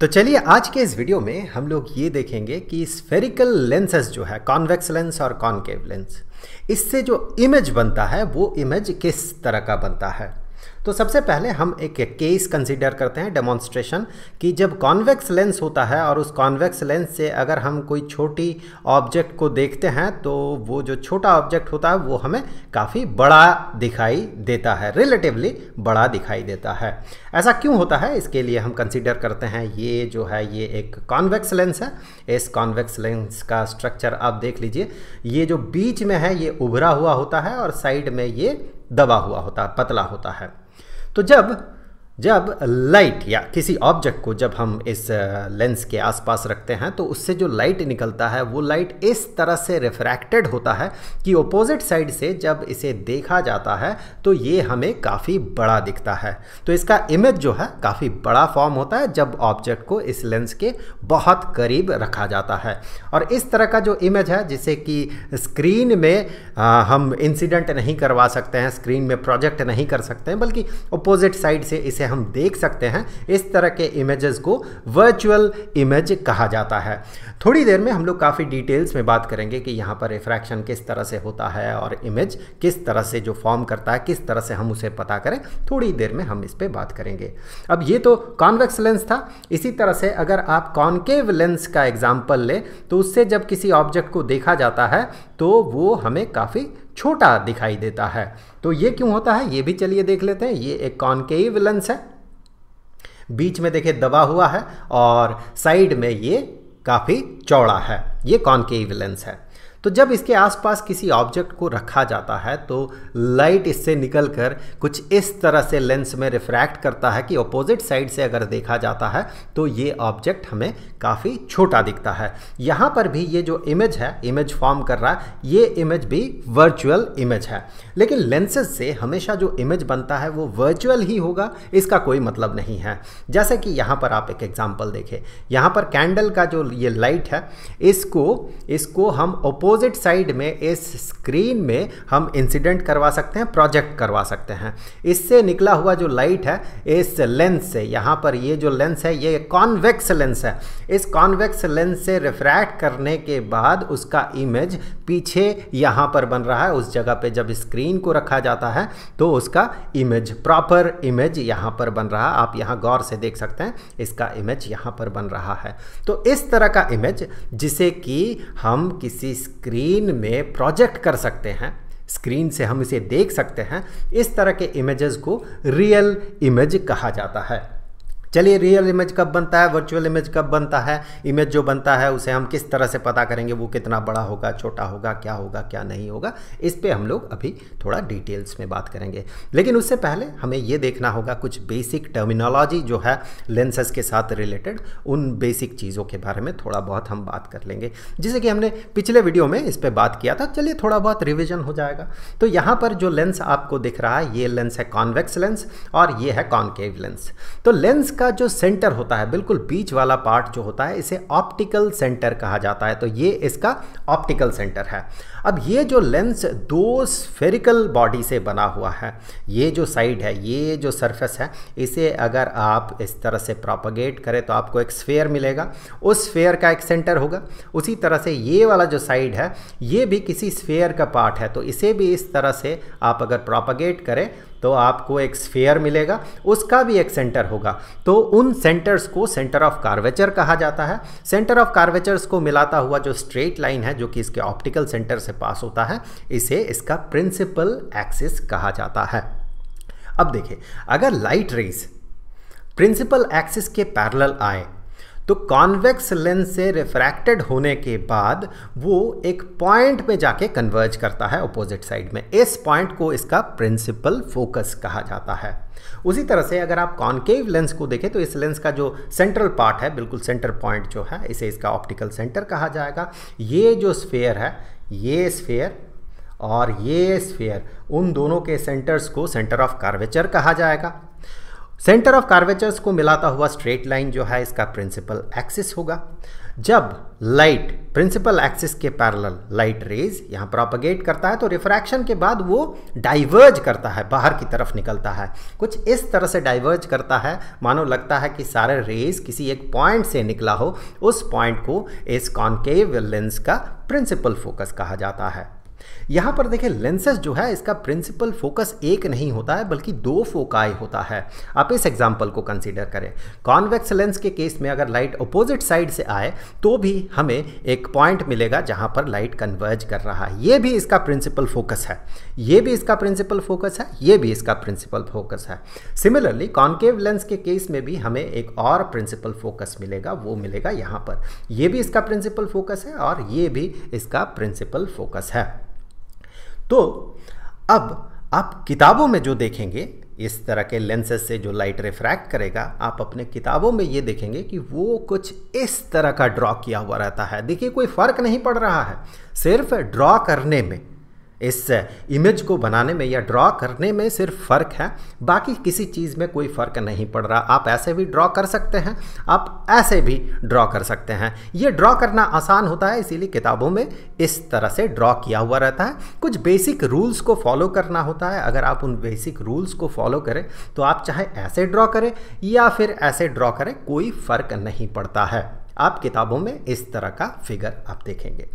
तो चलिए आज के इस वीडियो में हम लोग ये देखेंगे कि स्फेरिकल लेंसेज जो है कॉन्वेक्स लेंस और कॉन्केव लेंस इससे जो इमेज बनता है वो इमेज किस तरह का बनता है तो सबसे पहले हम एक केस कंसीडर करते हैं डेमॉन्स्ट्रेशन कि जब कॉन्वेक्स लेंस होता है और उस कॉन्वेक्स लेंस से अगर हम कोई छोटी ऑब्जेक्ट को देखते हैं तो वो जो छोटा ऑब्जेक्ट होता है वो हमें काफ़ी बड़ा दिखाई देता है रिलेटिवली बड़ा दिखाई देता है ऐसा क्यों होता है इसके लिए हम कंसिडर करते हैं ये जो है ये एक कॉन्वेक्स लेंस है इस कॉन्वेक्स लेंस का स्ट्रक्चर आप देख लीजिए ये जो बीच में है ये उभरा हुआ होता है और साइड में ये दबा हुआ होता है पतला होता है तो जब जब लाइट या किसी ऑब्जेक्ट को जब हम इस लेंस के आसपास रखते हैं तो उससे जो लाइट निकलता है वो लाइट इस तरह से रिफ्रैक्टेड होता है कि ओपोजिट साइड से जब इसे देखा जाता है तो ये हमें काफ़ी बड़ा दिखता है तो इसका इमेज जो है काफ़ी बड़ा फॉर्म होता है जब ऑब्जेक्ट को इस लेंस के बहुत करीब रखा जाता है और इस तरह का जो इमेज है जिसे कि स्क्रीन में आ, हम इंसिडेंट नहीं करवा सकते हैं स्क्रीन में प्रोजेक्ट नहीं कर सकते हैं बल्कि अपोजिट साइड से इसे हम देख सकते हैं इस तरह के इमेजेस को वर्चुअल इमेज कहा जाता है थोड़ी देर में हम लोग काफ़ी डिटेल्स में बात करेंगे कि यहाँ पर रिफ्रैक्शन किस तरह से होता है और इमेज किस तरह से जो फॉर्म करता है किस तरह से हम उसे पता करें थोड़ी देर में हम इस पर बात करेंगे अब ये तो कॉन्वेक्स लेंस था इसी तरह से अगर आप कॉन कॉन्केव लेंस का एग्जाम्पल ले तो उससे जब किसी ऑब्जेक्ट को देखा जाता है तो वो हमें काफ़ी छोटा दिखाई देता है तो ये क्यों होता है ये भी चलिए देख लेते हैं ये एक कॉन्केव लेंस है बीच में देखिए दबा हुआ है और साइड में ये काफ़ी चौड़ा है ये कॉन्केव लेंस है तो जब इसके आसपास किसी ऑब्जेक्ट को रखा जाता है तो लाइट इससे निकलकर कुछ इस तरह से लेंस में रिफ्रैक्ट करता है कि ऑपोजिट साइड से अगर देखा जाता है तो ये ऑब्जेक्ट हमें काफ़ी छोटा दिखता है यहाँ पर भी ये जो इमेज है इमेज फॉर्म कर रहा है ये इमेज भी वर्चुअल इमेज है लेकिन लेंसेज से हमेशा जो इमेज बनता है वो वर्चुअल ही होगा इसका कोई मतलब नहीं है जैसे कि यहाँ पर आप एक एग्जाम्पल देखें यहाँ पर कैंडल का जो ये लाइट है इसको इसको हम अपोज अपोजिट साइड में इस स्क्रीन में हम इंसिडेंट करवा सकते हैं प्रोजेक्ट करवा सकते हैं इससे निकला हुआ जो लाइट है इस लेंस से यहाँ पर ये जो लेंस है ये कॉन्वेक्स लेंस है इस कॉन्वेक्स लेंस से रिफ्रैक्ट करने के बाद उसका इमेज पीछे यहाँ पर बन रहा है उस जगह पे जब स्क्रीन को रखा जाता है तो उसका इमेज प्रॉपर इमेज यहाँ पर बन रहा आप यहाँ गौर से देख सकते हैं इसका इमेज यहाँ पर बन रहा है तो इस तरह का इमेज जिसे कि हम किसी स्क्रीन में प्रोजेक्ट कर सकते हैं स्क्रीन से हम इसे देख सकते हैं इस तरह के इमेजेस को रियल इमेज कहा जाता है चलिए रियल इमेज कब बनता है वर्चुअल इमेज कब बनता है इमेज जो बनता है उसे हम किस तरह से पता करेंगे वो कितना बड़ा होगा छोटा होगा क्या होगा क्या नहीं होगा इस पर हम लोग अभी थोड़ा डिटेल्स में बात करेंगे लेकिन उससे पहले हमें ये देखना होगा कुछ बेसिक टर्मिनोलॉजी जो है लेंसेज के साथ रिलेटेड उन बेसिक चीज़ों के बारे में थोड़ा बहुत हम बात कर लेंगे जैसे कि हमने पिछले वीडियो में इस पर बात किया था चलिए थोड़ा बहुत रिविजन हो जाएगा तो यहाँ पर जो लेंस आपको दिख रहा है ये लेंस है कॉन्वेक्स लेंस और ये है कॉन्केव लेंस तो लेंस का का जो सेंटर होता है बिल्कुल बीच वाला पार्ट जो होता है इसे ऑप्टिकल सेंटर कहा जाता है तो ये इसका ऑप्टिकल सेंटर है अब ये जो लेंस दो स्फेरिकल बॉडी से बना हुआ है ये जो साइड है ये जो सरफेस है इसे अगर आप इस तरह से प्रोपगेट करें तो आपको एक स्फेयर मिलेगा उस स्फेयर का एक सेंटर होगा उसी तरह से ये वाला जो साइड है ये भी किसी स्फेयर का पार्ट है तो इसे भी इस तरह से आप अगर प्रोपगेट करें तो आपको एक स्फेयर मिलेगा उसका भी एक सेंटर होगा तो उन सेंटर्स को सेंटर ऑफ कार्वेचर कहा जाता है सेंटर ऑफ कार्वेचर्स को मिलाता हुआ जो स्ट्रेट लाइन है जो कि इसके ऑप्टिकल सेंटर से पास होता है इसे इसका प्रिंसिपल एक्सिस कहा जाता है अब देखिए अगर लाइट रेस प्रिंसिपल एक्सिस के पैरल आए तो कॉन्वेक्स लेंस से रिफ्रैक्टेड होने के बाद वो एक पॉइंट पे जाके कन्वर्ज करता है अपोजिट साइड में इस पॉइंट को इसका प्रिंसिपल फोकस कहा जाता है उसी तरह से अगर आप कॉन्केव लेंस को देखें तो इस लेंस का जो सेंट्रल पार्ट है बिल्कुल सेंटर पॉइंट जो है इसे इसका ऑप्टिकल सेंटर कहा जाएगा ये जो स्फेयर है ये स्फेयर और ये स्फेयर उन दोनों के सेंटर्स को सेंटर ऑफ कार्वेचर कहा जाएगा सेंटर ऑफ कार्वेचर्स को मिलाता हुआ स्ट्रेट लाइन जो है इसका प्रिंसिपल एक्सिस होगा जब लाइट प्रिंसिपल एक्सिस के पैरेलल लाइट रेज यहाँ प्रोपगेट करता है तो रिफ्रैक्शन के बाद वो डाइवर्ज करता है बाहर की तरफ निकलता है कुछ इस तरह से डाइवर्ज करता है मानो लगता है कि सारे रेज किसी एक पॉइंट से निकला हो उस पॉइंट को इस कॉन्केव लेंस का प्रिंसिपल फोकस कहा जाता है यहाँ पर देखें लेंसेज जो है इसका प्रिंसिपल फोकस एक नहीं होता है बल्कि दो फोकाय होता है आप इस एग्जाम्पल को कंसिडर करें कॉन्वेक्स लेंस के केस में अगर लाइट अपोजिट साइड से आए तो भी हमें एक पॉइंट मिलेगा जहाँ पर लाइट कन्वर्ज कर रहा है ये भी इसका प्रिंसिपल फोकस है ये भी इसका प्रिंसिपल फोकस है ये भी इसका प्रिंसिपल फोकस है सिमिलरली कॉन्केव लेंस के केस में भी हमें एक और प्रिंसिपल फोकस मिलेगा वो मिलेगा यहाँ पर यह भी इसका प्रिंसिपल फोकस है और ये भी इसका प्रिंसिपल फोकस है तो अब आप किताबों में जो देखेंगे इस तरह के लेंसेज से जो लाइट रिफ्रैक्ट करेगा आप अपने किताबों में ये देखेंगे कि वो कुछ इस तरह का ड्रॉ किया हुआ रहता है देखिए कोई फ़र्क नहीं पड़ रहा है सिर्फ ड्रॉ करने में इस इमेज को बनाने में या ड्रॉ करने में सिर्फ फ़र्क है बाकी किसी चीज़ में कोई फ़र्क नहीं पड़ रहा आप ऐसे भी ड्रॉ कर सकते हैं आप ऐसे भी ड्रॉ कर सकते हैं ये ड्रॉ करना आसान होता है इसीलिए किताबों में इस तरह से ड्रॉ किया हुआ रहता है कुछ बेसिक रूल्स को फॉलो करना होता है अगर आप उन बेसिक रूल्स को फॉलो करें तो आप चाहे ऐसे ड्रॉ करें या फिर ऐसे ड्रॉ करें कोई फ़र्क नहीं पड़ता है आप किताबों में इस तरह का फिगर आप देखेंगे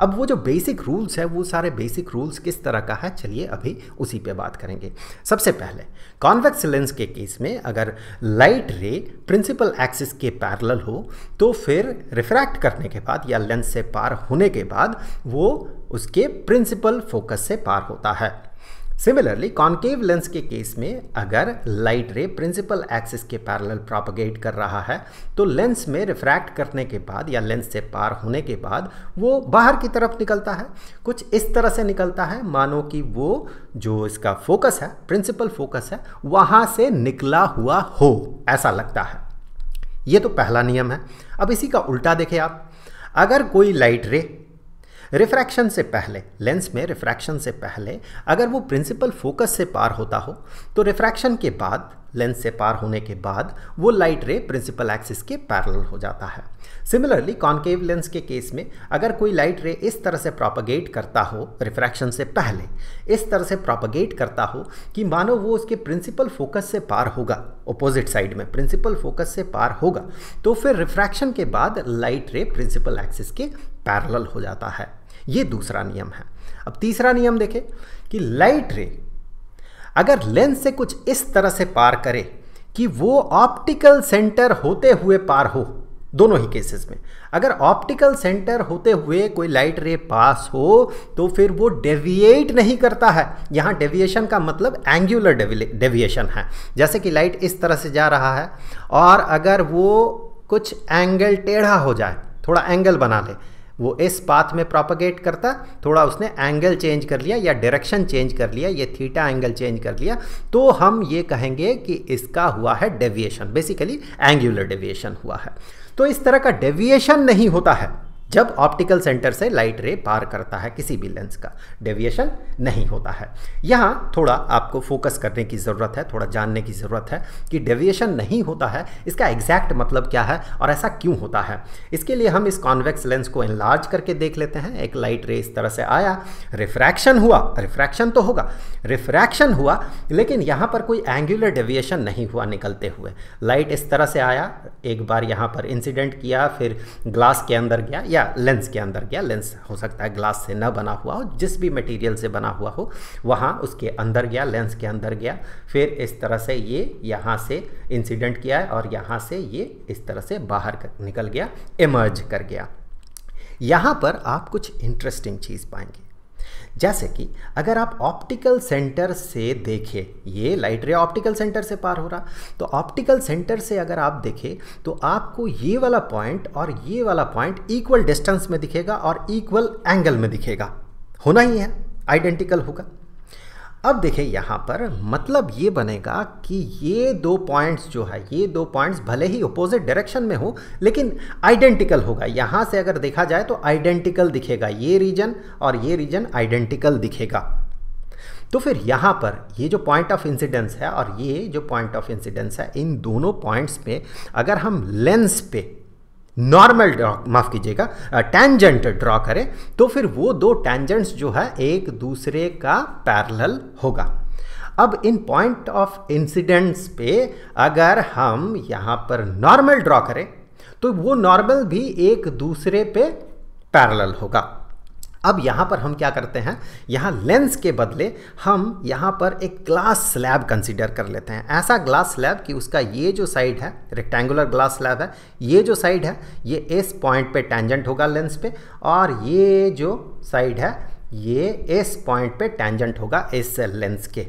अब वो जो बेसिक रूल्स है वो सारे बेसिक रूल्स किस तरह का है चलिए अभी उसी पे बात करेंगे सबसे पहले कॉन्वेक्स लेंस के केस में अगर लाइट रे प्रिंसिपल एक्सिस के पैरेलल हो तो फिर रिफ्रैक्ट करने के बाद या लेंस से पार होने के बाद वो उसके प्रिंसिपल फोकस से पार होता है सिमिलरली कॉन्केव लेंस के केस में अगर लाइट रे प्रिंसिपल एक्सिस के पैरेलल प्रोपगेट कर रहा है तो लेंस में रिफ्रैक्ट करने के बाद या लेंस से पार होने के बाद वो बाहर की तरफ निकलता है कुछ इस तरह से निकलता है मानो कि वो जो इसका फोकस है प्रिंसिपल फोकस है वहाँ से निकला हुआ हो ऐसा लगता है ये तो पहला नियम है अब इसी का उल्टा देखें आप अगर कोई लाइट रे रिफ्रैक्शन से पहले लेंस में रिफ्रैक्शन से पहले अगर वो प्रिंसिपल फोकस से पार होता हो तो रिफ्रैक्शन के बाद लेंस से पार होने के बाद वो लाइट रे प्रिंसिपल एक्सिस के पैरेलल हो जाता है सिमिलरली कॉन्केव लेंस के केस में अगर कोई लाइट रे इस तरह से प्रॉपगेट करता हो रिफ्रैक्शन से पहले इस तरह से प्रॉपगेट करता हो कि मानो वो उसके प्रिंसिपल फोकस से पार होगा ओपोजिट साइड में प्रिंसिपल फोकस से पार होगा तो फिर रिफ्रैक्शन के बाद लाइट रे प्रिंसिपल एक्सिस के पैरल हो जाता है ये दूसरा नियम है अब तीसरा नियम देखें कि लाइट रे अगर लेंस से कुछ इस तरह से पार करे कि वो ऑप्टिकल सेंटर होते हुए पार हो दोनों ही केसेस में अगर ऑप्टिकल सेंटर होते हुए कोई लाइट रे पास हो तो फिर वो डेविएट नहीं करता है यहाँ डेविएशन का मतलब एंगुलर डेविएशन है जैसे कि लाइट इस तरह से जा रहा है और अगर वो कुछ एंगल टेढ़ा हो जाए थोड़ा एंगल बना ले वो इस पाथ में प्रोपगेट करता थोड़ा उसने एंगल चेंज कर लिया या डायरेक्शन चेंज कर लिया ये थीटा एंगल चेंज कर लिया तो हम ये कहेंगे कि इसका हुआ है डेविएशन बेसिकली एंगुलर डेविएशन हुआ है तो इस तरह का डेविएशन नहीं होता है जब ऑप्टिकल सेंटर से लाइट रे पार करता है किसी भी लेंस का डेविएशन नहीं होता है यहाँ थोड़ा आपको फोकस करने की ज़रूरत है थोड़ा जानने की ज़रूरत है कि डेविएशन नहीं होता है इसका एग्जैक्ट मतलब क्या है और ऐसा क्यों होता है इसके लिए हम इस कॉन्वेक्स लेंस को इनलार्ज करके देख लेते हैं एक लाइट रे इस तरह से आया रिफ्रैक्शन हुआ रिफ्रैक्शन तो होगा रिफ्रैक्शन हुआ लेकिन यहाँ पर कोई एंगुलर डेविएशन नहीं हुआ निकलते हुए लाइट इस तरह से आया एक बार यहाँ पर इंसिडेंट किया फिर ग्लास के अंदर गया या लेंस के अंदर गया लेंस हो सकता है ग्लास से न बना हुआ हो जिस भी मटेरियल से बना हुआ हो वहाँ उसके अंदर गया लेंस के अंदर गया फिर इस तरह से ये यहाँ से इंसिडेंट किया है और यहाँ से ये इस तरह से बाहर कर, निकल गया इमर्ज कर गया यहाँ पर आप कुछ इंटरेस्टिंग चीज़ पाएंगे जैसे कि अगर आप ऑप्टिकल सेंटर से देखें ये लाइट रे ऑप्टिकल सेंटर से पार हो रहा तो ऑप्टिकल सेंटर से अगर आप देखें तो आपको ये वाला पॉइंट और ये वाला पॉइंट इक्वल डिस्टेंस में दिखेगा और इक्वल एंगल में दिखेगा होना ही है आइडेंटिकल होगा अब देखिए यहाँ पर मतलब ये बनेगा कि ये दो पॉइंट्स जो है ये दो पॉइंट्स भले ही अपोजिट डायरेक्शन में हो लेकिन आइडेंटिकल होगा यहाँ से अगर देखा जाए तो आइडेंटिकल दिखेगा ये रीजन और ये रीजन आइडेंटिकल दिखेगा तो फिर यहाँ पर ये जो पॉइंट ऑफ इंसिडेंस है और ये जो पॉइंट ऑफ इंसिडेंस है इन दोनों पॉइंट्स पे अगर हम लेंस पे नॉर्मल ड्रॉ माफ़ कीजिएगा टेंजेंट ड्रॉ करें तो फिर वो दो टैंजेंट्स जो है एक दूसरे का पैरल होगा अब इन पॉइंट ऑफ इंसिडेंट्स पे अगर हम यहाँ पर नॉर्मल ड्रॉ करें तो वो नॉर्मल भी एक दूसरे पे पैरल होगा अब यहाँ पर हम क्या करते हैं यहाँ लेंस के बदले हम यहाँ पर एक ग्लास स्लैब कंसीडर कर लेते हैं ऐसा ग्लास स्लैब कि उसका ये जो साइड है रेक्टेंगुलर ग्लास स्लैब है ये जो साइड है ये एस पॉइंट पे टेंजेंट होगा लेंस पे और ये जो साइड है ये एस पॉइंट पे टेंजेंट होगा एस लेंस के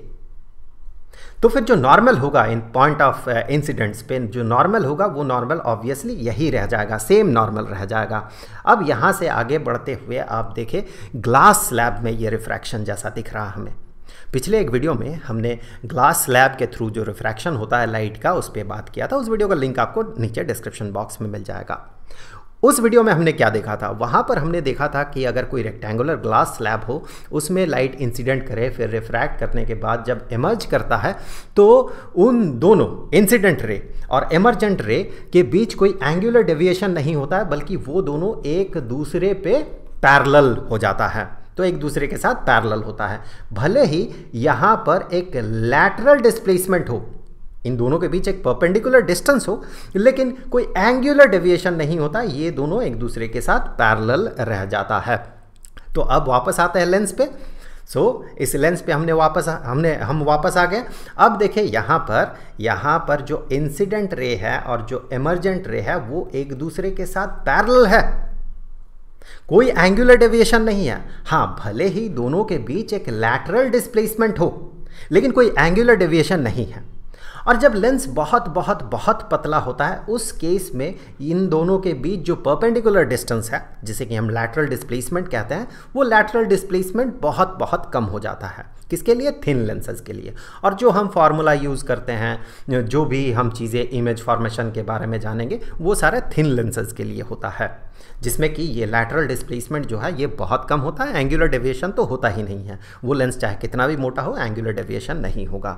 तो फिर जो नॉर्मल होगा इन पॉइंट ऑफ इंसिडेंट्स पे जो नॉर्मल होगा वो नॉर्मल ऑब्वियसली यही रह जाएगा सेम नॉर्मल रह जाएगा अब यहाँ से आगे बढ़ते हुए आप देखें ग्लास स्लैब में ये रिफ्रैक्शन जैसा दिख रहा हमें पिछले एक वीडियो में हमने ग्लास स्लैब के थ्रू जो रिफ्रैक्शन होता है लाइट का उस पर बात किया था उस वीडियो का लिंक आपको नीचे डिस्क्रिप्शन बॉक्स में मिल जाएगा उस वीडियो में हमने क्या देखा था वहाँ पर हमने देखा था कि अगर कोई रेक्टेंगुलर ग्लास स्लैब हो उसमें लाइट इंसिडेंट करे फिर रिफ्रैक्ट करने के बाद जब इमर्ज करता है तो उन दोनों इंसिडेंट रे और इमर्जेंट रे के बीच कोई एंगुलर डेविएशन नहीं होता है बल्कि वो दोनों एक दूसरे पे पैरल हो जाता है तो एक दूसरे के साथ पैरल होता है भले ही यहाँ पर एक लैटरल डिस्प्लेसमेंट हो इन दोनों के बीच एक परपेंडिकुलर डिस्टेंस हो लेकिन कोई एंगुलर डेविएशन नहीं होता ये दोनों एक दूसरे के साथ पैरल रह जाता है तो अब वापस आते हैं लेंस पे सो so, इस लेंस पे हमने वापस हमने हम वापस आ गए अब देखें यहाँ पर यहाँ पर जो इंसिडेंट रे है और जो इमरजेंट रे है वो एक दूसरे के साथ पैरल है कोई एंगुलर डेविएशन नहीं है हाँ भले ही दोनों के बीच एक लैटरल डिस्प्लेसमेंट हो लेकिन कोई एंगुलर डेविएशन नहीं है और जब लेंस बहुत बहुत बहुत पतला होता है उस केस में इन दोनों के बीच जो परपेंडिकुलर डिस्टेंस है जिसे कि हम लैटरल डिस्प्लेसमेंट कहते हैं वो लैटरल डिस्प्लेसमेंट बहुत बहुत कम हो जाता है किसके लिए थिन लेंसेज के लिए और जो हम फार्मूला यूज़ करते हैं जो भी हम चीज़ें इमेज फॉर्मेशन के बारे में जानेंगे वो सारे थिन लेंसेज के लिए होता है जिसमें कि ये लैटरल डिस्प्लेसमेंट जो है ये बहुत कम होता है एंगुलर डेविएशन तो होता ही नहीं है वो लेंस चाहे कितना भी मोटा हो एंगुलर डेविएशन नहीं होगा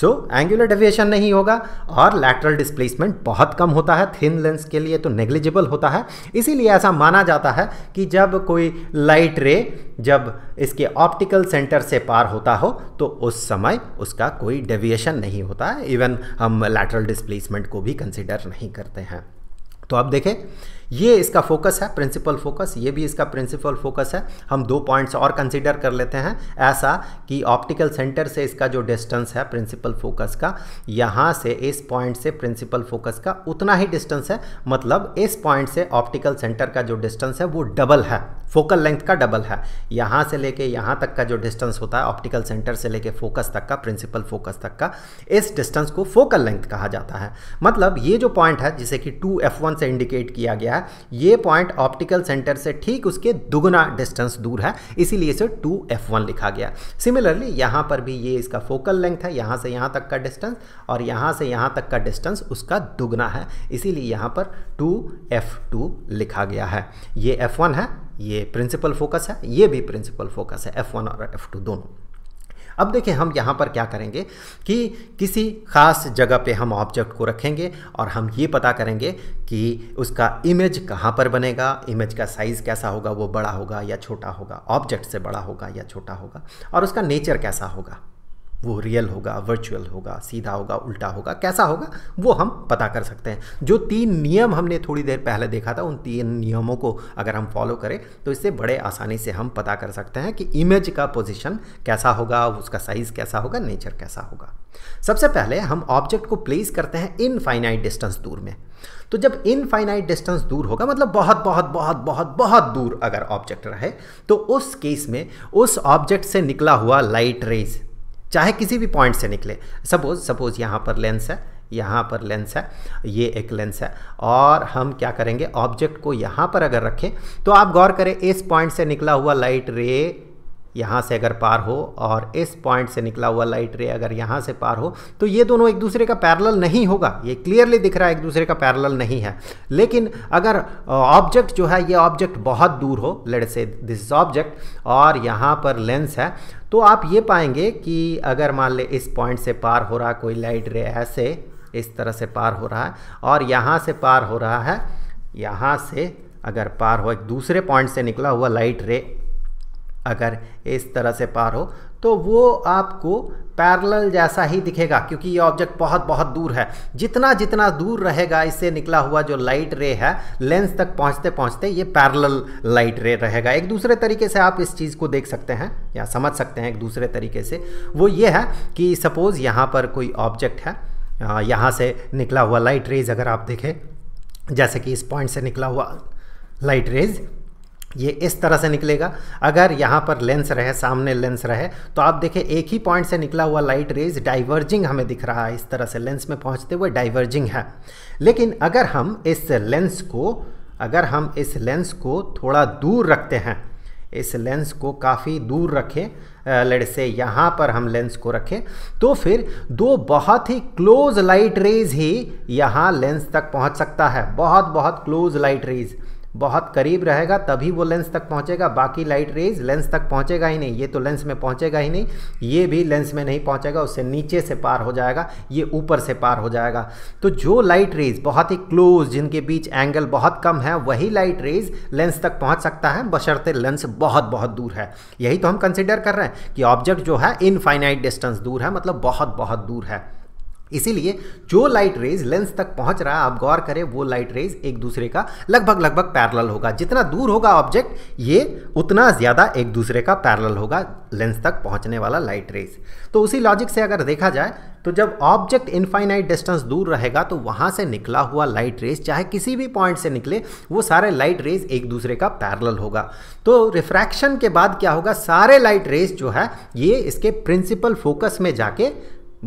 सो एंगुलर डेविएशन नहीं होगा और लैटरल डिस्प्लेसमेंट बहुत कम होता है थिन लेंस के लिए तो नेग्लिजिबल होता है इसीलिए ऐसा माना जाता है कि जब कोई लाइट रे जब इसके ऑप्टिकल सेंटर से पार होता हो तो उस समय उसका कोई डेविएशन नहीं होता है इवन हम लैटरल डिस्प्लेसमेंट को भी कंसिडर नहीं करते हैं तो अब देखें ये इसका फोकस है प्रिंसिपल फोकस ये भी इसका प्रिंसिपल फोकस है हम दो पॉइंट्स और कंसिडर कर लेते हैं ऐसा कि ऑप्टिकल सेंटर से इसका जो डिस्टेंस है प्रिंसिपल फोकस का यहाँ से इस पॉइंट से प्रिंसिपल फोकस का उतना ही डिस्टेंस है मतलब इस पॉइंट से ऑप्टिकल सेंटर का जो डिस्टेंस है वो डबल है फोकल लेंथ का डबल है यहाँ से लेके यहाँ तक का जो डिस्टेंस होता है ऑप्टिकल सेंटर से लेके फोकस तक का प्रिंसिपल फोकस तक का इस डिस्टेंस को फोकल लेंथ कहा जाता है मतलब ये जो पॉइंट है जिसे कि टू एफ वन से इंडिकेट किया गया है है ये पॉइंट ऑप्टिकल सेंटर से ठीक उसके दुगुना डिस्टेंस दूर है इसीलिए इसे टू एफ वन लिखा गया सिमिलरली यहाँ पर भी ये इसका फोकल लेंथ है यहाँ से यहाँ तक का डिस्टेंस और यहाँ से यहाँ तक का डिस्टेंस उसका दुगुना है इसीलिए यहाँ पर टू एफ टू लिखा गया है ये एफ वन है ये प्रिंसिपल फोकस है ये भी प्रिंसिपल फोकस है एफ वन और एफ टू दोनों अब देखिए हम यहाँ पर क्या करेंगे कि किसी ख़ास जगह पे हम ऑब्जेक्ट को रखेंगे और हम ये पता करेंगे कि उसका इमेज कहाँ पर बनेगा इमेज का साइज़ कैसा होगा वो बड़ा होगा या छोटा होगा ऑब्जेक्ट से बड़ा होगा या छोटा होगा और उसका नेचर कैसा होगा वो रियल होगा वर्चुअल होगा सीधा होगा उल्टा होगा कैसा होगा वो हम पता कर सकते हैं जो तीन नियम हमने थोड़ी देर पहले देखा था उन तीन नियमों को अगर हम फॉलो करें तो इससे बड़े आसानी से हम पता कर सकते हैं कि इमेज का पोजिशन कैसा होगा उसका साइज़ कैसा होगा नेचर कैसा होगा सबसे पहले हम ऑब्जेक्ट को प्लेस करते हैं इनफाइनाइट डिस्टेंस दूर में तो जब इनफाइनाइट डिस्टेंस दूर होगा मतलब बहुत बहुत बहुत बहुत बहुत दूर अगर ऑब्जेक्ट रहे तो उस केस में उस ऑब्जेक्ट से निकला हुआ लाइट रेज चाहे किसी भी पॉइंट से निकले सपोज सपोज यहाँ पर लेंस है यहाँ पर लेंस है ये एक लेंस है और हम क्या करेंगे ऑब्जेक्ट को यहाँ पर अगर रखें तो आप गौर करें इस पॉइंट से निकला हुआ लाइट रे यहाँ से अगर पार हो और इस पॉइंट से निकला हुआ लाइट रे अगर यहाँ से पार हो तो ये दोनों एक दूसरे का पैरेलल नहीं होगा ये क्लियरली दिख रहा है एक दूसरे का पैरेलल नहीं है लेकिन अगर ऑब्जेक्ट जो है ये ऑब्जेक्ट बहुत दूर हो लेट से दिस ऑब्जेक्ट और यहाँ पर लेंस है तो आप ये पाएंगे कि अगर मान ले इस पॉइंट से पार हो रहा कोई लाइट रे ऐसे इस तरह से पार हो रहा है और यहाँ से पार हो रहा है यहाँ से अगर पार हो एक दूसरे पॉइंट से निकला हुआ लाइट रे अगर इस तरह से पार हो तो वो आपको पैरल जैसा ही दिखेगा क्योंकि ये ऑब्जेक्ट बहुत बहुत दूर है जितना जितना दूर रहेगा इससे निकला हुआ जो लाइट रे है लेंस तक पहुंचते पहुंचते ये पैरल लाइट रे रहेगा एक दूसरे तरीके से आप इस चीज़ को देख सकते हैं या समझ सकते हैं एक दूसरे तरीके से वो ये है कि सपोज़ यहाँ पर कोई ऑब्जेक्ट है यहाँ से निकला हुआ लाइट रेज अगर आप देखें जैसे कि इस पॉइंट से निकला हुआ लाइट रेज ये इस तरह से निकलेगा अगर यहाँ पर लेंस रहे सामने लेंस रहे तो आप देखें एक ही पॉइंट से निकला हुआ लाइट रेज डाइवर्जिंग हमें दिख रहा है इस तरह से लेंस में पहुँचते हुए डाइवर्जिंग है लेकिन अगर हम इस लेंस को अगर हम इस लेंस को थोड़ा दूर रखते हैं इस लेंस को काफ़ी दूर रखें लड़ से यहाँ पर हम लेंस को रखें तो फिर दो बहुत ही क्लोज लाइट रेज ही यहाँ लेंस तक पहुँच सकता है बहुत बहुत क्लोज लाइट रेज़ बहुत करीब रहेगा तभी वो लेंस तक पहुंचेगा बाकी लाइट रेज लेंस तक पहुंचेगा ही नहीं ये तो लेंस में पहुंचेगा ही नहीं ये भी लेंस में नहीं पहुंचेगा उससे नीचे से पार हो जाएगा ये ऊपर से पार हो जाएगा तो जो लाइट रेज बहुत ही क्लोज जिनके बीच एंगल बहुत कम है वही लाइट रेज लेंस तक पहुँच सकता है बशर्ते लेंस बहुत बहुत दूर है यही तो हम कंसिडर कर रहे हैं कि ऑब्जेक्ट जो है इनफाइनाइट डिस्टेंस दूर है मतलब बहुत बहुत दूर है इसीलिए जो लाइट रेज लेंस तक पहुंच रहा है आप गौर करें वो लाइट रेज एक दूसरे का लगभग लगभग पैरल होगा जितना दूर होगा ऑब्जेक्ट ये उतना ज़्यादा एक दूसरे का पैरल होगा लेंस तक पहुंचने वाला लाइट रेज तो उसी लॉजिक से अगर देखा जाए तो जब ऑब्जेक्ट इनफाइनाइट डिस्टेंस दूर रहेगा तो वहाँ से निकला हुआ लाइट रेज चाहे किसी भी पॉइंट से निकले वो सारे लाइट रेज एक दूसरे का पैरल होगा तो रिफ्रैक्शन के बाद क्या होगा सारे लाइट रेज जो है ये इसके प्रिंसिपल फोकस में जाके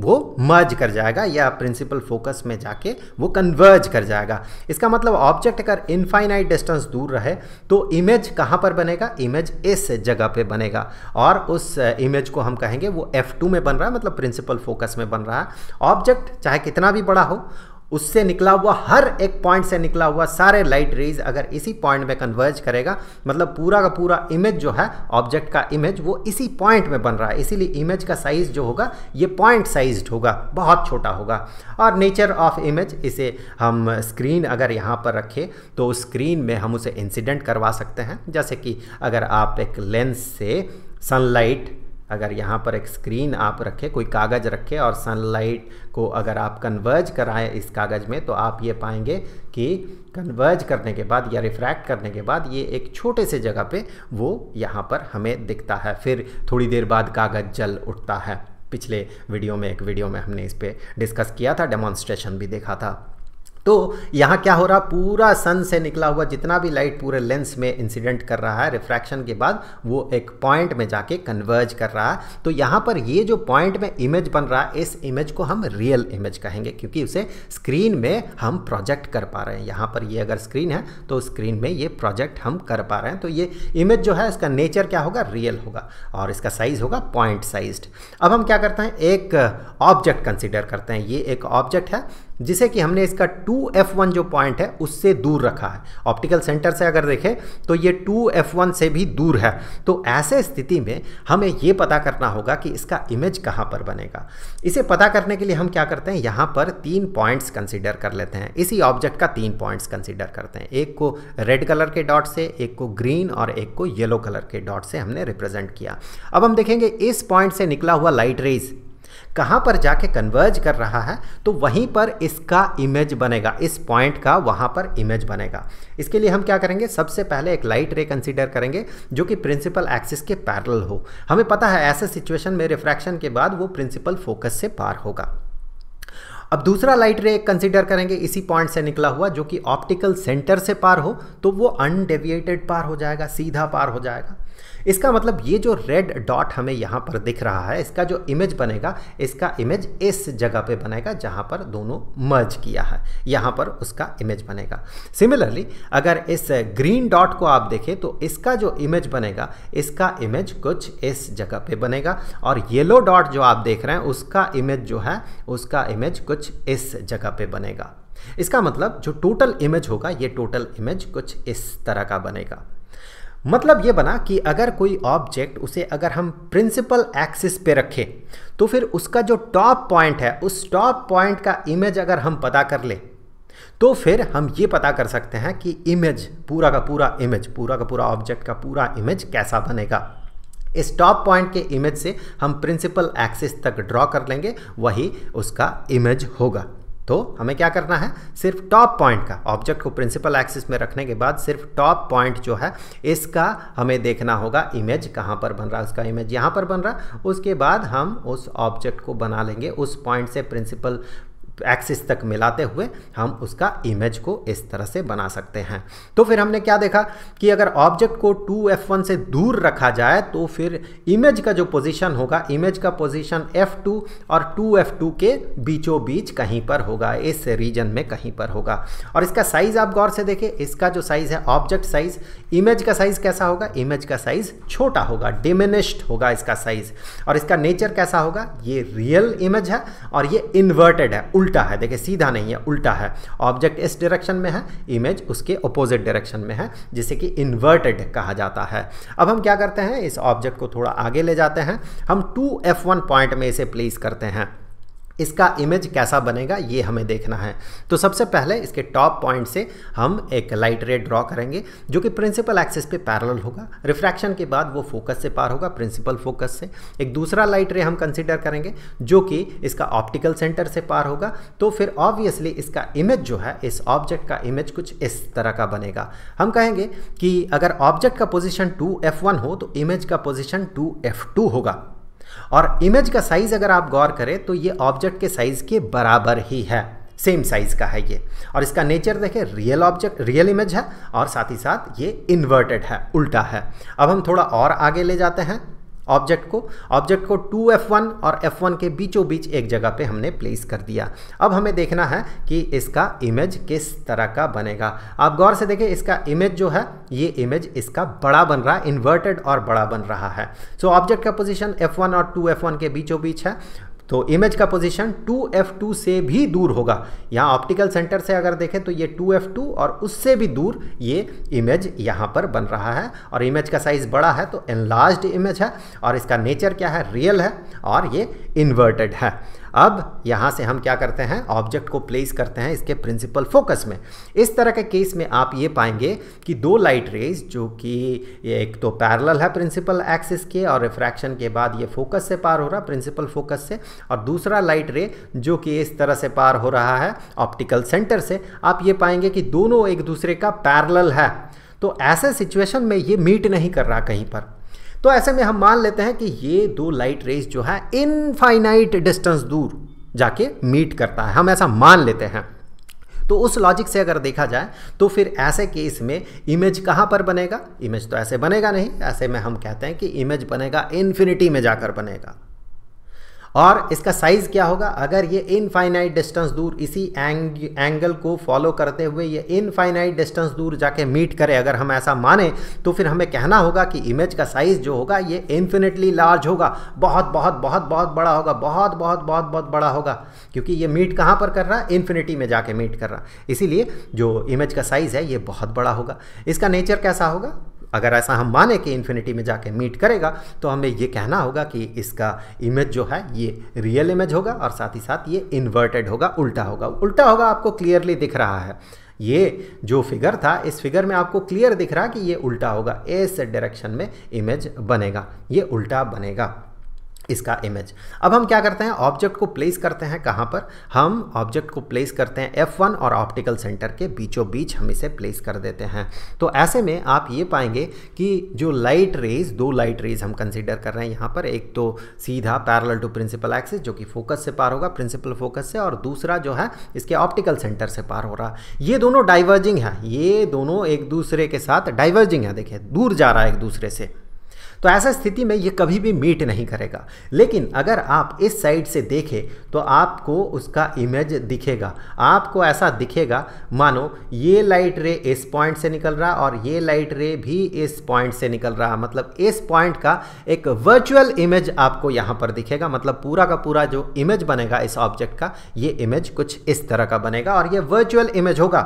वो मर्ज कर जाएगा या प्रिंसिपल फोकस में जाके वो कन्वर्ज कर जाएगा इसका मतलब ऑब्जेक्ट अगर इनफाइनाइट डिस्टेंस दूर रहे तो इमेज कहाँ पर बनेगा इमेज इस जगह पे बनेगा और उस इमेज को हम कहेंगे वो F2 में बन रहा है मतलब प्रिंसिपल फोकस में बन रहा है ऑब्जेक्ट चाहे कितना भी बड़ा हो उससे निकला हुआ हर एक पॉइंट से निकला हुआ सारे लाइट रेज अगर इसी पॉइंट में कन्वर्ज करेगा मतलब पूरा का पूरा इमेज जो है ऑब्जेक्ट का इमेज वो इसी पॉइंट में बन रहा है इसीलिए इमेज का साइज जो होगा ये पॉइंट साइज होगा बहुत छोटा होगा और नेचर ऑफ इमेज इसे हम स्क्रीन अगर यहाँ पर रखें तो स्क्रीन में हम उसे इंसिडेंट करवा सकते हैं जैसे कि अगर आप एक लेंस से सनलाइट अगर यहाँ पर एक स्क्रीन आप रखें कोई कागज़ रखें और सनलाइट को अगर आप कन्वर्ज कराएं इस कागज़ में तो आप ये पाएंगे कि कन्वर्ज करने के बाद या रिफ्रैक्ट करने के बाद ये एक छोटे से जगह पे वो यहाँ पर हमें दिखता है फिर थोड़ी देर बाद कागज़ जल उठता है पिछले वीडियो में एक वीडियो में हमने इस पर डिस्कस किया था डेमॉन्स्ट्रेशन भी देखा था तो यहाँ क्या हो रहा पूरा सन से निकला हुआ जितना भी लाइट पूरे लेंस में इंसिडेंट कर रहा है रिफ्रैक्शन के बाद वो एक पॉइंट में जाके कन्वर्ज कर रहा है तो यहाँ पर ये जो पॉइंट में इमेज बन रहा है इस इमेज को हम रियल इमेज कहेंगे क्योंकि उसे स्क्रीन में हम प्रोजेक्ट कर पा रहे हैं यहाँ पर ये अगर स्क्रीन है तो स्क्रीन में ये प्रोजेक्ट हम कर पा रहे हैं तो ये इमेज जो है इसका नेचर क्या होगा रियल होगा और इसका साइज होगा पॉइंट साइज अब हम क्या करते हैं एक ऑब्जेक्ट कंसिडर करते हैं ये एक ऑब्जेक्ट है जिसे कि हमने इसका 2f1 जो पॉइंट है उससे दूर रखा है ऑप्टिकल सेंटर से अगर देखें तो ये 2f1 से भी दूर है तो ऐसे स्थिति में हमें ये पता करना होगा कि इसका इमेज कहाँ पर बनेगा इसे पता करने के लिए हम क्या करते हैं यहाँ पर तीन पॉइंट्स कंसिडर कर लेते हैं इसी ऑब्जेक्ट का तीन पॉइंट्स कंसिडर करते हैं एक को रेड कलर के डॉट से एक को ग्रीन और एक को येलो कलर के डॉट से हमने रिप्रेजेंट किया अब हम देखेंगे इस पॉइंट से निकला हुआ लाइट रेज कहाँ पर जाके कन्वर्ज कर रहा है तो वहीं पर इसका इमेज बनेगा इस पॉइंट का वहाँ पर इमेज बनेगा इसके लिए हम क्या करेंगे सबसे पहले एक लाइट रे कंसिडर करेंगे जो कि प्रिंसिपल एक्सिस के पैरल हो हमें पता है ऐसे सिचुएशन में रिफ्रैक्शन के बाद वो प्रिंसिपल फोकस से पार होगा अब दूसरा लाइट रे कंसिडर करेंगे इसी पॉइंट से निकला हुआ जो कि ऑप्टिकल सेंटर से पार हो तो वो अनडेविएटेड पार हो जाएगा सीधा पार हो जाएगा इसका मतलब ये जो रेड डॉट हमें यहाँ पर दिख रहा है इसका जो इमेज बनेगा इसका इमेज इस जगह पे बनेगा जहाँ पर दोनों मर्ज किया है यहाँ पर उसका इमेज बनेगा सिमिलरली अगर इस ग्रीन डॉट को आप देखें तो इसका जो इमेज बनेगा इसका इमेज कुछ इस जगह पे बनेगा और येलो डॉट जो आप देख रहे हैं उसका इमेज जो है उसका इमेज कुछ इस जगह पर बनेगा इसका मतलब जो टोटल इमेज होगा ये टोटल इमेज कुछ इस तरह का बनेगा मतलब ये बना कि अगर कोई ऑब्जेक्ट उसे अगर हम प्रिंसिपल एक्सिस पे रखें तो फिर उसका जो टॉप पॉइंट है उस टॉप पॉइंट का इमेज अगर हम पता कर ले तो फिर हम ये पता कर सकते हैं कि इमेज पूरा का पूरा इमेज पूरा का पूरा ऑब्जेक्ट का पूरा इमेज कैसा बनेगा इस टॉप पॉइंट के इमेज से हम प्रिंसिपल एक्सिस तक ड्रॉ कर लेंगे वही उसका इमेज होगा तो हमें क्या करना है सिर्फ टॉप पॉइंट का ऑब्जेक्ट को प्रिंसिपल एक्सिस में रखने के बाद सिर्फ टॉप पॉइंट जो है इसका हमें देखना होगा इमेज कहाँ पर बन रहा है उसका इमेज यहाँ पर बन रहा उसके बाद हम उस ऑब्जेक्ट को बना लेंगे उस पॉइंट से प्रिंसिपल एक्सिस तक मिलाते हुए हम उसका इमेज को इस तरह से बना सकते हैं तो फिर हमने क्या देखा कि अगर ऑब्जेक्ट को 2f1 से दूर रखा जाए तो फिर इमेज का जो पोजीशन होगा इमेज का पोजीशन f2 और 2f2 के बीचों बीच कहीं पर होगा इस रीजन में कहीं पर होगा और इसका साइज़ आप गौर से देखें इसका जो साइज़ है ऑब्जेक्ट साइज़ इमेज का साइज़ कैसा होगा इमेज का साइज़ छोटा होगा डिमिनिश्ड होगा इसका साइज़ और इसका नेचर कैसा होगा ये रियल इमेज है और ये इन्वर्टेड है उल्टा है देखिए सीधा नहीं है उल्टा है ऑब्जेक्ट इस डायरेक्शन में है इमेज उसके अपोजिट डायरेक्शन में है जिसे कि इन्वर्टेड कहा जाता है अब हम क्या करते हैं इस ऑब्जेक्ट को थोड़ा आगे ले जाते हैं हम टू एफ वन पॉइंट में इसे प्लेस करते हैं इसका इमेज कैसा बनेगा ये हमें देखना है तो सबसे पहले इसके टॉप पॉइंट से हम एक लाइट रे ड्रॉ करेंगे जो कि प्रिंसिपल एक्सिस पे पैरेलल होगा रिफ्रैक्शन के बाद वो फोकस से पार होगा प्रिंसिपल फोकस से एक दूसरा लाइट रे हम कंसिडर करेंगे जो कि इसका ऑप्टिकल सेंटर से पार होगा तो फिर ऑब्वियसली इसका इमेज जो है इस ऑब्जेक्ट का इमेज कुछ इस तरह का बनेगा हम कहेंगे कि अगर ऑब्जेक्ट का पोजिशन टू हो तो इमेज का पोजिशन टू होगा और इमेज का साइज़ अगर आप गौर करें तो ये ऑब्जेक्ट के साइज़ के बराबर ही है सेम साइज़ का है ये और इसका नेचर देखें रियल ऑब्जेक्ट रियल इमेज है और साथ ही साथ ये इन्वर्टेड है उल्टा है अब हम थोड़ा और आगे ले जाते हैं ऑब्जेक्ट को ऑब्जेक्ट को 2f1 और f1 के बीचों बीच एक जगह पे हमने प्लेस कर दिया अब हमें देखना है कि इसका इमेज किस तरह का बनेगा आप गौर से देखें इसका इमेज जो है ये इमेज इसका बड़ा बन रहा है इन्वर्टेड और बड़ा बन रहा है सो ऑब्जेक्ट का पोजीशन f1 और 2f1 के बीचों बीच है तो इमेज का पोजीशन 2f2 से भी दूर होगा यहाँ ऑप्टिकल सेंटर से अगर देखें तो ये 2f2 और उससे भी दूर ये इमेज यहाँ पर बन रहा है और इमेज का साइज़ बड़ा है तो एनलार्ज इमेज है और इसका नेचर क्या है रियल है और ये इन्वर्टेड है अब यहाँ से हम क्या करते हैं ऑब्जेक्ट को प्लेस करते हैं इसके प्रिंसिपल फोकस में इस तरह के केस में आप ये पाएंगे कि दो लाइट रेज जो कि एक तो पैरल है प्रिंसिपल एक्सिस के और रिफ्रैक्शन के बाद ये फोकस से पार हो रहा है प्रिंसिपल फोकस से और दूसरा लाइट रे जो कि इस तरह से पार हो रहा है ऑप्टिकल सेंटर से आप ये पाएंगे कि दोनों एक दूसरे का पैरल है तो ऐसे सिचुएशन में ये मीट नहीं कर रहा कहीं पर तो ऐसे में हम मान लेते हैं कि ये दो लाइट रेज जो है इनफाइनाइट डिस्टेंस दूर जाके मीट करता है हम ऐसा मान लेते हैं तो उस लॉजिक से अगर देखा जाए तो फिर ऐसे केस में इमेज कहाँ पर बनेगा इमेज तो ऐसे बनेगा नहीं ऐसे में हम कहते हैं कि इमेज बनेगा इन्फिनिटी में जाकर बनेगा और इसका साइज़ क्या होगा अगर ये इनफाइनाइट डिस्टेंस दूर इसी एंग एंगल को फॉलो करते हुए ये इनफाइनाइट डिस्टेंस दूर जाके मीट करे अगर हम ऐसा माने तो फिर हमें कहना होगा कि इमेज का साइज़ जो होगा ये इन्फिनेटली लार्ज होगा बहुत बहुत बहुत बहुत बड़ा होगा बहुत बहुत बहुत बहुत बड़ा होगा क्योंकि ये मीट कहाँ पर कर रहा है इन्फिनिटी में जाके मीट कर रहा इसीलिए जो इमेज का साइज़ है ये बहुत बड़ा होगा इसका नेचर कैसा होगा अगर ऐसा हम माने कि इन्फिनिटी में जाके मीट करेगा तो हमें ये कहना होगा कि इसका इमेज जो है ये रियल इमेज होगा और साथ ही साथ ये इन्वर्टेड होगा उल्टा होगा उल्टा होगा आपको क्लियरली दिख रहा है ये जो फिगर था इस फिगर में आपको क्लियर दिख रहा कि ये उल्टा होगा इस डायरेक्शन में इमेज बनेगा ये उल्टा बनेगा इसका इमेज अब हम क्या करते हैं ऑब्जेक्ट को प्लेस करते हैं कहाँ पर हम ऑब्जेक्ट को प्लेस करते हैं F1 और ऑप्टिकल सेंटर के बीचों बीच हम इसे प्लेस कर देते हैं तो ऐसे में आप ये पाएंगे कि जो लाइट रेज दो लाइट रेज हम कंसिडर कर रहे हैं यहाँ पर एक तो सीधा पैरल टू प्रिंसिपल एक्सिस जो कि फोकस से पार होगा प्रिंसिपल फोकस से और दूसरा जो है इसके ऑप्टिकल सेंटर से पार हो रहा ये दोनों डाइवर्जिंग है ये दोनों एक दूसरे के साथ डाइवर्जिंग है देखिए दूर जा रहा है एक दूसरे से तो ऐसा स्थिति में ये कभी भी मीट नहीं करेगा लेकिन अगर आप इस साइड से देखें तो आपको उसका इमेज दिखेगा आपको ऐसा दिखेगा मानो ये लाइट रे इस पॉइंट से निकल रहा और ये लाइट रे भी इस पॉइंट से निकल रहा मतलब इस पॉइंट का एक वर्चुअल इमेज आपको यहाँ पर दिखेगा मतलब पूरा का पूरा जो इमेज बनेगा इस ऑब्जेक्ट का ये इमेज कुछ इस तरह का बनेगा और ये वर्चुअल इमेज होगा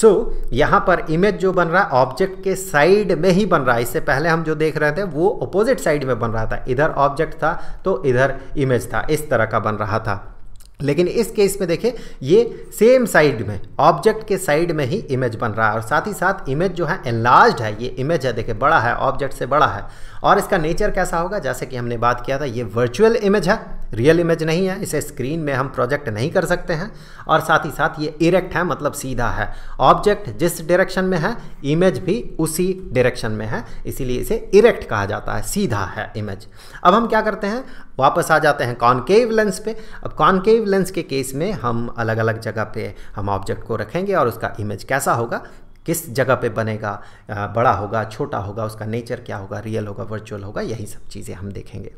सो so, यहाँ पर इमेज जो बन रहा है ऑब्जेक्ट के साइड में ही बन रहा है इससे पहले हम जो देख रहे थे वो अपोजिट साइड में बन रहा था इधर ऑब्जेक्ट था तो इधर इमेज था इस तरह का बन रहा था लेकिन इस केस में देखें ये सेम साइड में ऑब्जेक्ट के साइड में ही इमेज बन रहा है और साथ ही साथ इमेज जो है एनलार्ज है ये इमेज है देखें बड़ा है ऑब्जेक्ट से बड़ा है और इसका नेचर कैसा होगा जैसे कि हमने बात किया था ये वर्चुअल इमेज है रियल इमेज नहीं है इसे स्क्रीन में हम प्रोजेक्ट नहीं कर सकते हैं और साथ ही साथ ये इरेक्ट है मतलब सीधा है ऑब्जेक्ट जिस डायरेक्शन में है इमेज भी उसी डायरेक्शन में है इसीलिए इसे इरेक्ट कहा जाता है सीधा है इमेज अब हम क्या करते हैं वापस आ जाते हैं कॉनकेव लेंस पे अब कॉनकेव लेंस के केस में हम अलग अलग जगह पे हम ऑब्जेक्ट को रखेंगे और उसका इमेज कैसा होगा किस जगह पे बनेगा बड़ा होगा छोटा होगा उसका नेचर क्या होगा रियल होगा वर्चुअल होगा यही सब चीज़ें हम देखेंगे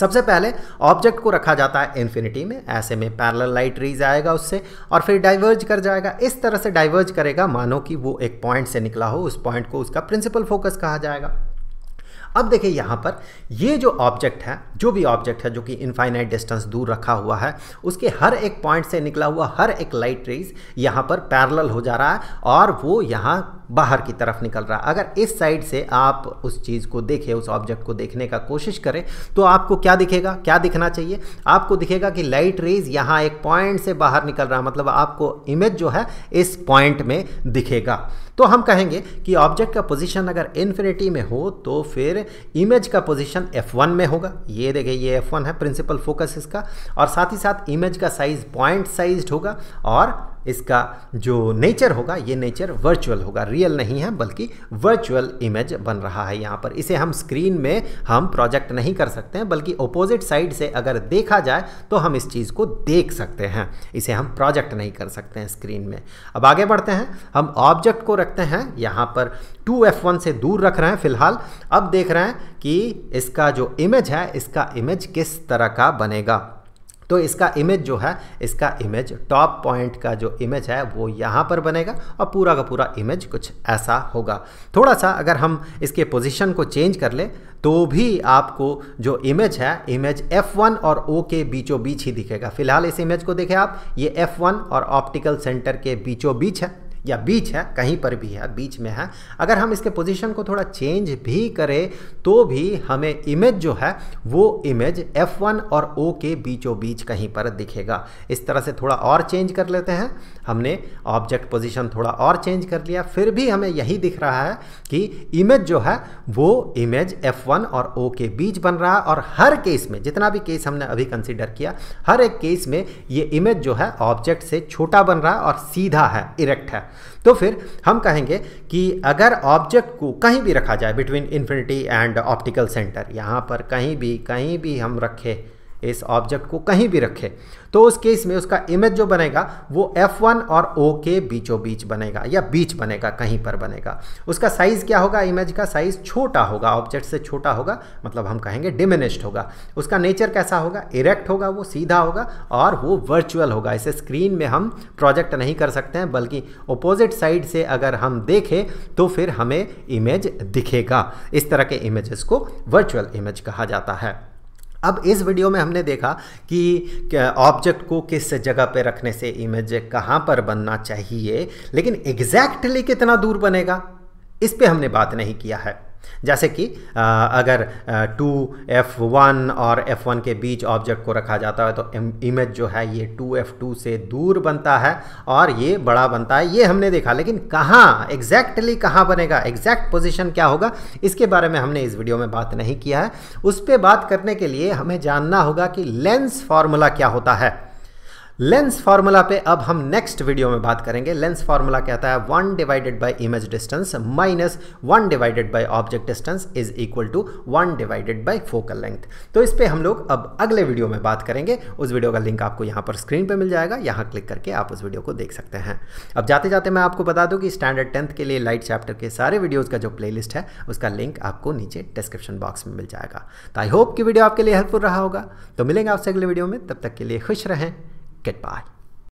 सबसे पहले ऑब्जेक्ट को रखा जाता है इन्फिनिटी में ऐसे में पैरल लाइट रीज आएगा उससे और फिर डाइवर्ज कर जाएगा इस तरह से डाइवर्ज करेगा मानो कि वो एक पॉइंट से निकला हो उस पॉइंट को उसका प्रिंसिपल फोकस कहा जाएगा अब देखिए यहाँ पर ये जो ऑब्जेक्ट है जो भी ऑब्जेक्ट है जो कि इनफाइनाइट डिस्टेंस दूर रखा हुआ है उसके हर एक पॉइंट से निकला हुआ हर एक लाइट रेज यहाँ पर पैरल हो जा रहा है और वो यहाँ बाहर की तरफ निकल रहा अगर इस साइड से आप उस चीज़ को देखें उस ऑब्जेक्ट को देखने का कोशिश करें तो आपको क्या दिखेगा क्या दिखना चाहिए आपको दिखेगा कि लाइट रेज यहाँ एक पॉइंट से बाहर निकल रहा मतलब आपको इमेज जो है इस पॉइंट में दिखेगा तो हम कहेंगे कि ऑब्जेक्ट का पोजीशन अगर इन्फिनिटी में हो तो फिर इमेज का पोजीशन F1 में होगा ये देखिए ये F1 है प्रिंसिपल फोकस इसका और साथ ही साथ इमेज का साइज पॉइंट साइज्ड होगा और इसका जो नेचर होगा ये नेचर वर्चुअल होगा रियल नहीं है बल्कि वर्चुअल इमेज बन रहा है यहाँ पर इसे हम स्क्रीन में हम प्रोजेक्ट नहीं कर सकते हैं बल्कि ओपोजिट साइड से अगर देखा जाए तो हम इस चीज़ को देख सकते हैं इसे हम प्रोजेक्ट नहीं कर सकते हैं स्क्रीन में अब आगे बढ़ते हैं हम ऑब्जेक्ट को रखते हैं यहाँ पर वन से दूर रख रहे हैं फिलहाल अब देख रहे हैं कि इसका जो इमेज है इसका इमेज किस तरह का बनेगा तो इसका इमेज जो है इसका इमेज टॉप पॉइंट का जो इमेज है वो यहाँ पर बनेगा और पूरा का पूरा इमेज कुछ ऐसा होगा थोड़ा सा अगर हम इसके पोजीशन को चेंज कर ले तो भी आपको जो इमेज है इमेज F1 और O के बीचों बीच ही दिखेगा फिलहाल इस इमेज को देखें आप ये F1 और ऑप्टिकल सेंटर के बीचों बीच है या बीच है कहीं पर भी है बीच में है अगर हम इसके पोजीशन को थोड़ा चेंज भी करें तो भी हमें इमेज जो है वो इमेज F1 और O के बीचों बीच कहीं पर दिखेगा इस तरह से थोड़ा और चेंज कर लेते हैं हमने ऑब्जेक्ट पोजीशन थोड़ा और चेंज कर लिया फिर भी हमें यही दिख रहा है कि इमेज जो है वो इमेज F1 और O के बीच बन रहा है और हर केस में जितना भी केस हमने अभी कंसिडर किया हर एक केस में ये इमेज जो है ऑब्जेक्ट से छोटा बन रहा है और सीधा है इरेक्ट है तो फिर हम कहेंगे कि अगर ऑब्जेक्ट को कहीं भी रखा जाए between infinity and optical centre यहाँ पर कहीं भी कहीं भी हम रखें इस ऑब्जेक्ट को कहीं भी रखे तो उस केस में उसका इमेज जो बनेगा वो F1 और O के बीचों बीच बनेगा या बीच बनेगा कहीं पर बनेगा उसका साइज़ क्या होगा इमेज का साइज़ छोटा होगा ऑब्जेक्ट से छोटा होगा मतलब हम कहेंगे डिमिनिश्ड होगा उसका नेचर कैसा होगा इरेक्ट होगा वो सीधा होगा और वो वर्चुअल होगा इसे स्क्रीन में हम प्रोजेक्ट नहीं कर सकते हैं बल्कि ओपोजिट साइड से अगर हम देखें तो फिर हमें इमेज दिखेगा इस तरह के इमेजेस को वर्चुअल इमेज कहा जाता है अब इस वीडियो में हमने देखा कि ऑब्जेक्ट को किस जगह पर रखने से इमेज कहां पर बनना चाहिए लेकिन एग्जैक्टली कितना दूर बनेगा इस पर हमने बात नहीं किया है जैसे कि अगर टू एफ़ वन और एफ़ वन के बीच ऑब्जेक्ट को रखा जाता है तो इमेज जो है ये टू एफ़ टू से दूर बनता है और ये बड़ा बनता है ये हमने देखा लेकिन कहाँ एग्जैक्टली कहाँ बनेगा एग्जैक्ट पोजिशन क्या होगा इसके बारे में हमने इस वीडियो में बात नहीं किया है उस पर बात करने के लिए हमें जानना होगा कि लेंस फार्मूला क्या होता है लेंस फार्मूला पे अब हम नेक्स्ट वीडियो में बात करेंगे लेंस फार्मूला कहता है one divided by image distance minus one divided by object distance is equal to one divided by focal length तो इस पर हम लोग अब अगले वीडियो में बात करेंगे उस वीडियो का लिंक आपको यहाँ पर स्क्रीन पर मिल जाएगा यहाँ क्लिक करके आप उस वीडियो को देख सकते हैं अब जाते जाते मैं आपको बता दूँ कि स्टैंडर्ड टेंथ के लिए लाइट चैप्टर के सारे वीडियोज़ का जो प्ले है उसका लिंक आपको नीचे डिस्क्रिप्शन बॉक्स में मिल जाएगा तो आई होप कि वीडियो आपके लिए हेल्पफुल रहा होगा तो मिलेंगे आपसे अगले वीडियो में तब तक के लिए खुश रहें Goodbye.